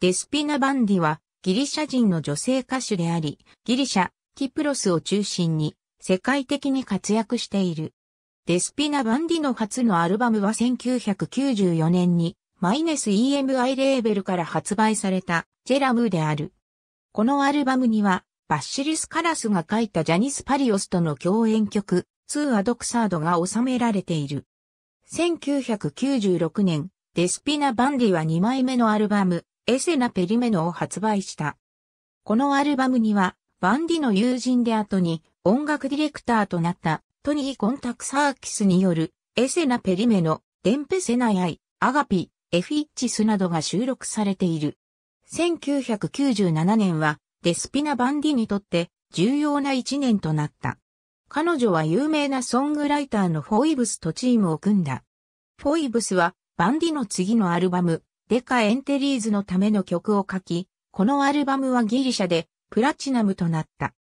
デスピナ・バンディはギリシャ人の女性歌手であり、ギリシャ、キプロスを中心に世界的に活躍している。デスピナ・バンディの初のアルバムは1994年にマイネス EMI レーベルから発売されたジェラムである。このアルバムにはバッシリス・カラスが書いたジャニス・パリオスとの共演曲、ツー・アドクサードが収められている。1996年、デスピナ・バンディは2枚目のアルバム、エセナペリメノを発売した。このアルバムには、バンディの友人で後に音楽ディレクターとなったトニー・コンタクサーキスによるエセナペリメノ、デンペセナヤイ、アガピ、エフィッチスなどが収録されている。1997年はデスピナ・バンディにとって重要な一年となった。彼女は有名なソングライターのフォイブスとチームを組んだ。フォイブスはバンディの次のアルバム、デカ・エンテリーズのための曲を書き、このアルバムはギリシャでプラチナムとなった。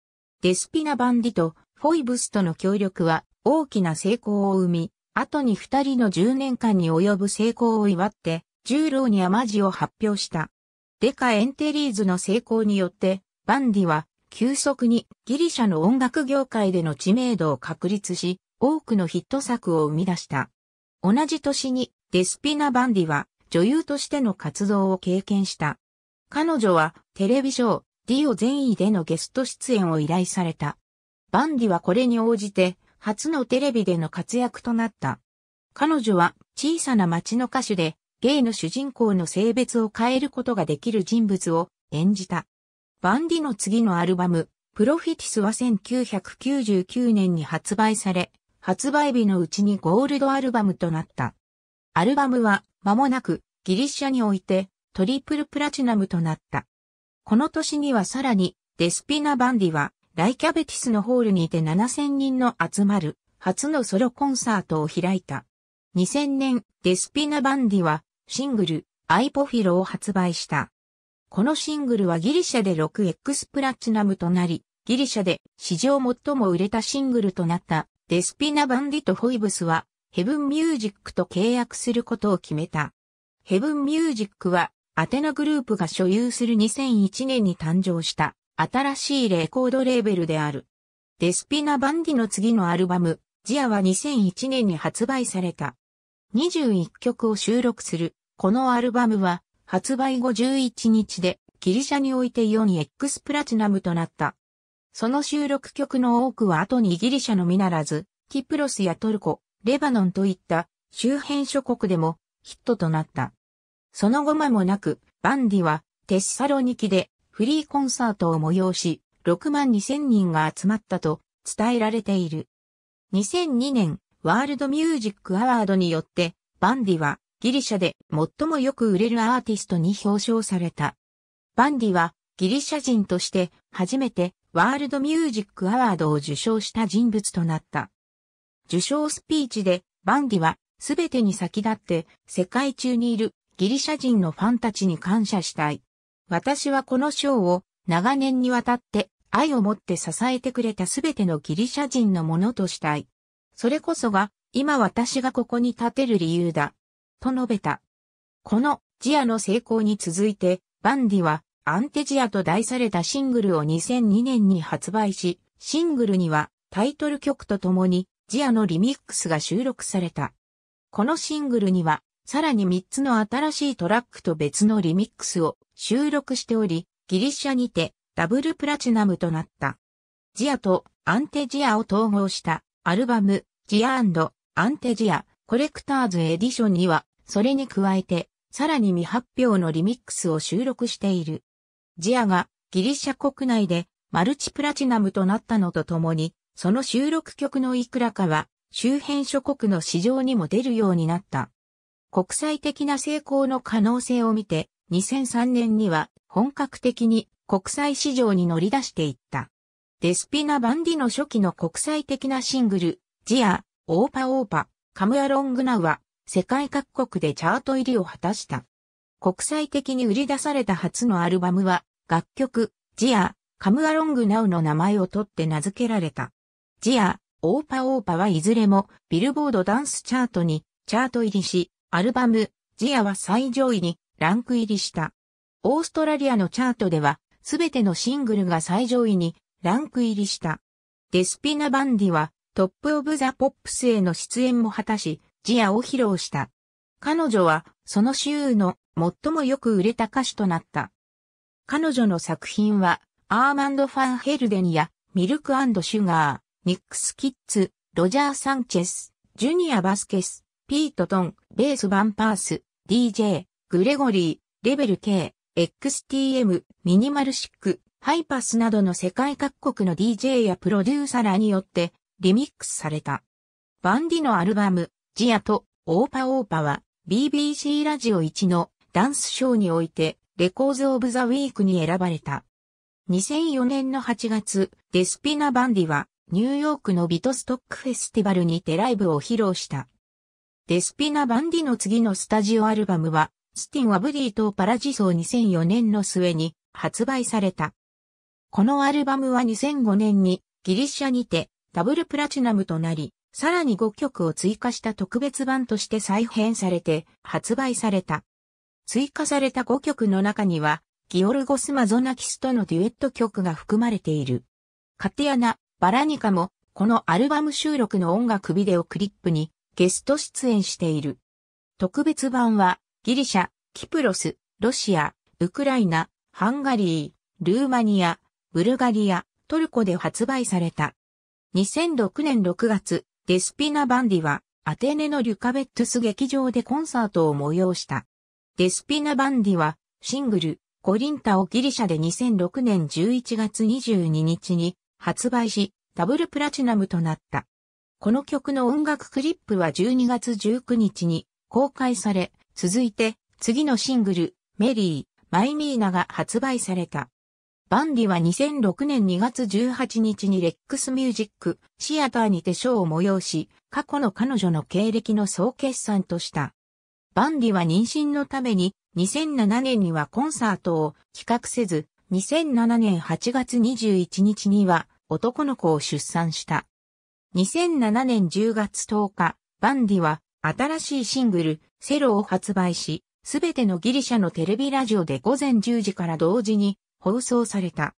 デスピナ・バンディとフォイブスとの協力は大きな成功を生み、後に二人の10年間に及ぶ成功を祝って、十郎に甘じを発表した。デカ・エンテリーズの成功によって、バンディは急速にギリシャの音楽業界での知名度を確立し、多くのヒット作を生み出した。同じ年にデスピナ・バンディは女優としての活動を経験した。彼女はテレビショー、ディオ全員でのゲスト出演を依頼された。バンディはこれに応じて、初のテレビでの活躍となった。彼女は小さな町の歌手で、ゲイの主人公の性別を変えることができる人物を演じた。バンディの次のアルバム、プロフィティスは1999年に発売され、発売日のうちにゴールドアルバムとなった。アルバムは間もなくギリシャにおいてトリプルプラチナムとなった。この年にはさらにデスピナ・バンディはライキャベティスのホールにて7000人の集まる初のソロコンサートを開いた。2000年デスピナ・バンディはシングルアイポフィロを発売した。このシングルはギリシャで 6X プラチナムとなり、ギリシャで史上最も売れたシングルとなったデスピナ・バンディとホイブスはヘブンミュージックと契約することを決めた。ヘブンミュージックは、アテナグループが所有する2001年に誕生した新しいレコードレーベルである。デスピナ・バンディの次のアルバム、ジアは2001年に発売された。21曲を収録する、このアルバムは、発売後11日で、ギリシャにおいて 4X プラチナムとなった。その収録曲の多くは後にギリシャのみならず、キプロスやトルコ、レバノンといった周辺諸国でもヒットとなった。その後間もなく、バンディはテッサロニキでフリーコンサートを催し、6万2 0人が集まったと伝えられている。2002年、ワールドミュージックアワードによって、バンディはギリシャで最もよく売れるアーティストに表彰された。バンディはギリシャ人として初めてワールドミュージックアワードを受賞した人物となった。受賞スピーチで、バンディは、すべてに先立って、世界中にいるギリシャ人のファンたちに感謝したい。私はこの賞を、長年にわたって、愛を持って支えてくれたすべてのギリシャ人のものとしたい。それこそが、今私がここに立てる理由だ。と述べた。この、ジアの成功に続いて、バンディは、アンテジアと題されたシングルを2002年に発売し、シングルには、タイトル曲とともに、ジアのリミックスが収録された。このシングルには、さらに3つの新しいトラックと別のリミックスを収録しており、ギリシャにてダブルプラチナムとなった。ジアとアンテジアを統合したアルバムジアアンテジアコレクターズエディションには、それに加えて、さらに未発表のリミックスを収録している。ジアがギリシャ国内でマルチプラチナムとなったのとともに、その収録曲のいくらかは、周辺諸国の市場にも出るようになった。国際的な成功の可能性を見て、2003年には本格的に国際市場に乗り出していった。デスピナ・バンディの初期の国際的なシングル、ジア、オーパオーパ、カムアロングナウは、世界各国でチャート入りを果たした。国際的に売り出された初のアルバムは、楽曲、ジア、カムアロングナウの名前を取って名付けられた。ジア、オーパオーパはいずれもビルボードダンスチャートにチャート入りし、アルバム、ジアは最上位にランク入りした。オーストラリアのチャートでは、すべてのシングルが最上位にランク入りした。デスピナ・バンディはトップ・オブ・ザ・ポップスへの出演も果たし、ジアを披露した。彼女はその週の最もよく売れた歌手となった。彼女の作品はアーマンド・ファンヘルデンやミルクアンド・シュガー、ニックス・キッズ、ロジャー・サンチェス、ジュニア・バスケス、ピート・トン、ベース・バンパース、DJ、グレゴリー、レベル K、XTM、ミニマルシック、ハイパスなどの世界各国の DJ やプロデューサーによってリミックスされた。バンディのアルバム、ジアとオーパオーパは BBC ラジオ1のダンスショーにおいてレコーズ・オブ・ザ・ウィークに選ばれた。2004年の8月、デスピナ・バンディはニューヨークのビトストックフェスティバルにてライブを披露した。デスピナ・バンディの次のスタジオアルバムは、スティン・ワブリーとパラジソー2004年の末に発売された。このアルバムは2005年にギリシャにてダブルプラチナムとなり、さらに5曲を追加した特別版として再編されて発売された。追加された5曲の中には、ギオルゴス・マゾナキスとのデュエット曲が含まれている。カティアナ、バラニカも、このアルバム収録の音楽ビデオクリップにゲスト出演している。特別版は、ギリシャ、キプロス、ロシア、ウクライナ、ハンガリー、ルーマニア、ブルガリア、トルコで発売された。2006年6月、デスピナ・バンディは、アテネのリュカベットス劇場でコンサートを催した。デスピナ・バンディは、シングル、コリンタをギリシャで2006年11月22日に発売し、ダブルプラチナムとなった。この曲の音楽クリップは12月19日に公開され、続いて次のシングル、メリー、マイミーナが発売された。バンディは2006年2月18日にレックスミュージックシアターにてショーを催し、過去の彼女の経歴の総決算とした。バンディは妊娠のために2007年にはコンサートを企画せず、2007年8月21日には男の子を出産した。2007年10月10日、バンディは新しいシングル、セロを発売し、すべてのギリシャのテレビラジオで午前10時から同時に放送された。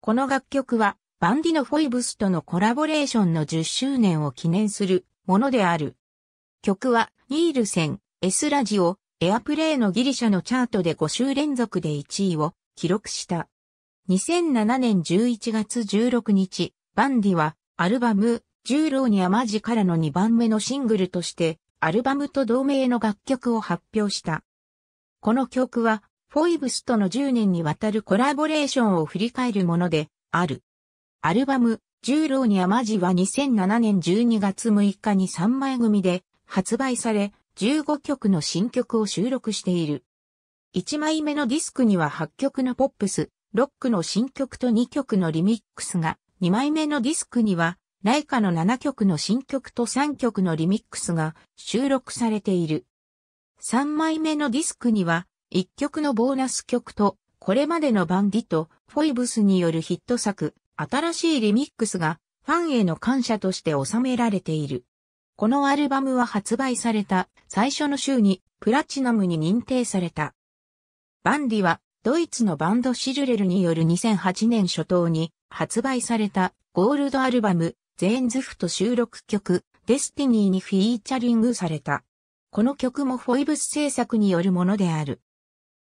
この楽曲は、バンディのフォイブスとのコラボレーションの10周年を記念するものである。曲は、ニールセン、S ラジオ、エアプレイのギリシャのチャートで5週連続で1位を記録した。2007年11月16日、バンディはアルバム、十郎に甘じからの2番目のシングルとして、アルバムと同名の楽曲を発表した。この曲は、フォイブスとの10年にわたるコラボレーションを振り返るもので、ある。アルバム、十郎に甘じは2007年12月6日に3枚組で発売され、15曲の新曲を収録している。1枚目のディスクには8曲のポップス、ロックの新曲と2曲のリミックスが、2枚目のディスクには、ライカの7曲の新曲と3曲のリミックスが収録されている。3枚目のディスクには、1曲のボーナス曲と、これまでのバンディとフォイブスによるヒット作、新しいリミックスが、ファンへの感謝として収められている。このアルバムは発売された最初の週にプラチナムに認定された。バンディは、ドイツのバンドシルレルによる2008年初頭に発売されたゴールドアルバム、ゼーンズフト収録曲、デスティニーにフィーチャリングされた。この曲もフォイブス制作によるものである。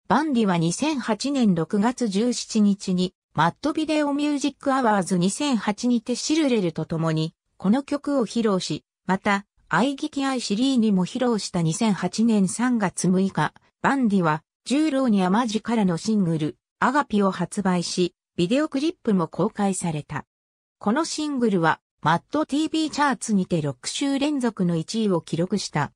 バンディは2008年6月17日に、マットビデオミュージックアワーズ2008にてシルレルと共に、この曲を披露し、また、アイギキアイシリーにも披露した2008年3月6日、バンディは、十郎に甘じからのシングル、アガピを発売し、ビデオクリップも公開された。このシングルは、マッド TV チャーツにて6週連続の1位を記録した。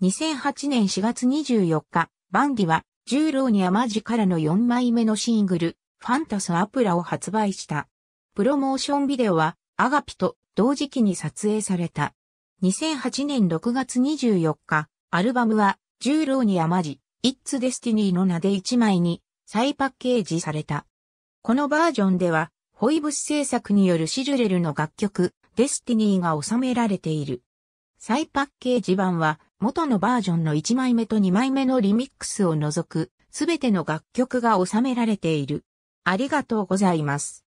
2008年4月24日、バンディは、十郎に甘じからの4枚目のシングル、ファンタスアプラを発売した。プロモーションビデオは、アガピと同時期に撮影された。2008年6月24日、アルバムは、十郎に甘じ It's Destiny の名で1枚に再パッケージされた。このバージョンでは、ホイブス制作によるシジュレルの楽曲、Destiny が収められている。再パッケージ版は、元のバージョンの1枚目と2枚目のリミックスを除く、すべての楽曲が収められている。ありがとうございます。